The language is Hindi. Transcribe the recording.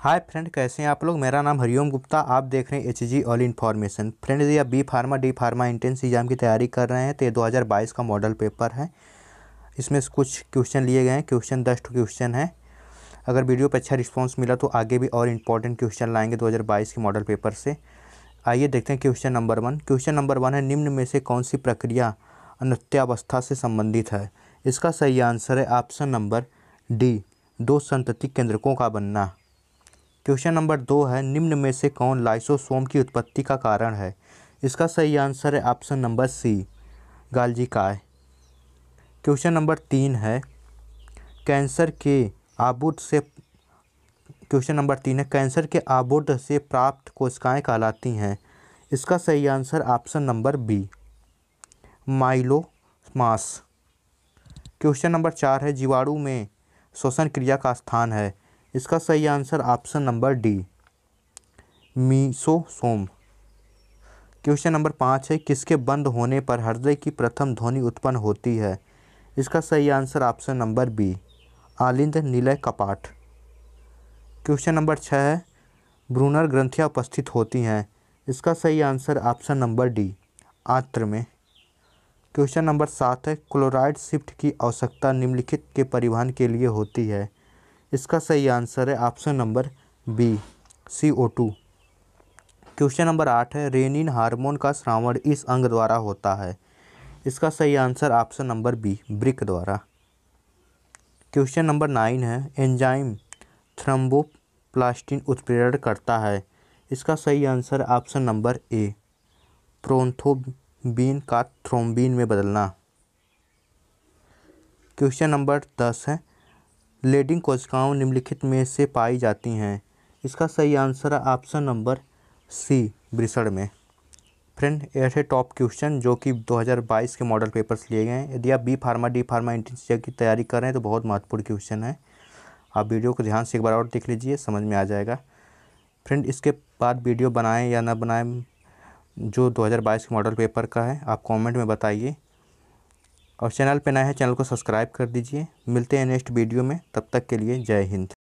हाय फ्रेंड कैसे हैं आप लोग मेरा नाम हरिओम गुप्ता आप देख रहे हैं H G all information friend यदि आप B pharma D pharma entrance exam की तैयारी कर रहे हैं तो ये 2022 का मॉडल पेपर है इसमें कुछ क्वेश्चन लिए गए हैं क्वेश्चन दस टू क्वेश्चन है अगर वीडियो पर अच्छा रिस्पॉन्स मिला तो आगे भी और इम्पॉर्टेंट क्वेश्चन लाएंगे दो के मॉडल पेपर से आइए देखते हैं question number one question number one है निम्न में से कौन सी प्रक्रिया अनत्यावस्था से संबंधित है इसका सही आंसर है ऑप्शन नंबर डी दो संतति केंद्रकों का बनना क्वेश्चन नंबर दो है निम्न में से कौन लाइसोसोम की उत्पत्ति का कारण है इसका सही आंसर है ऑप्शन नंबर सी गालजी काय क्वेश्चन नंबर तीन है कैंसर के आबूट से क्वेश्चन नंबर तीन है कैंसर के आबूट से प्राप्त कोशिकाएं कहलाती हैं इसका सही answer option number B myelomas question number चार है जीवाणु में श्वसन क्रिया का स्थान है इसका सही answer option number D mesosome question number पाँच है किसके बंद होने पर हृदय की प्रथम ध्वनि उत्पन्न होती है इसका सही आंसर ऑप्शन नंबर बी आलिंद नीलय कपाट क्वेश्चन नंबर छः है ब्रूनर ग्रंथियाँ उपस्थित होती हैं इसका सही आंसर ऑप्शन नंबर डी आत्र में क्वेश्चन नंबर सात है क्लोराइड शिफ्ट की आवश्यकता निम्नलिखित के परिवहन के लिए होती है इसका सही आंसर है option number B C O two question number आठ है रेनिन हार्मोन का श्रावण इस अंग द्वारा होता है इसका सही आंसर ऑप्शन नंबर बी ब्रिक द्वारा क्वेश्चन नंबर नाइन है एंजाइम थ्रम्बोप्लास्टिन उत्प्रेरण करता है इसका सही answer option number A prothrombin का थ्रोम्बिन में बदलना क्वेश्चन नंबर दस है लेडिंग कोशिकाओं निम्नलिखित में से पाई जाती हैं इसका सही आंसर है ऑप्शन नंबर सी ब्रिसड़ में फ्रेंड यह टॉप क्वेश्चन जो कि 2022 के मॉडल पेपर लिए गए हैं यदि आप B pharma D pharma entrance की तैयारी कर रहे हैं तो बहुत महत्वपूर्ण क्वेश्चन है आप वीडियो को ध्यान से एक बार और देख लीजिए समझ में आ जाएगा फ्रेंड इसके बाद वीडियो बनाएं या ना बनाएं जो 2022 के मॉडल पेपर का है आप कमेंट में बताइए और चैनल पर नए हैं चैनल को सब्सक्राइब कर दीजिए मिलते हैं नेक्स्ट वीडियो में तब तक के लिए जय हिंद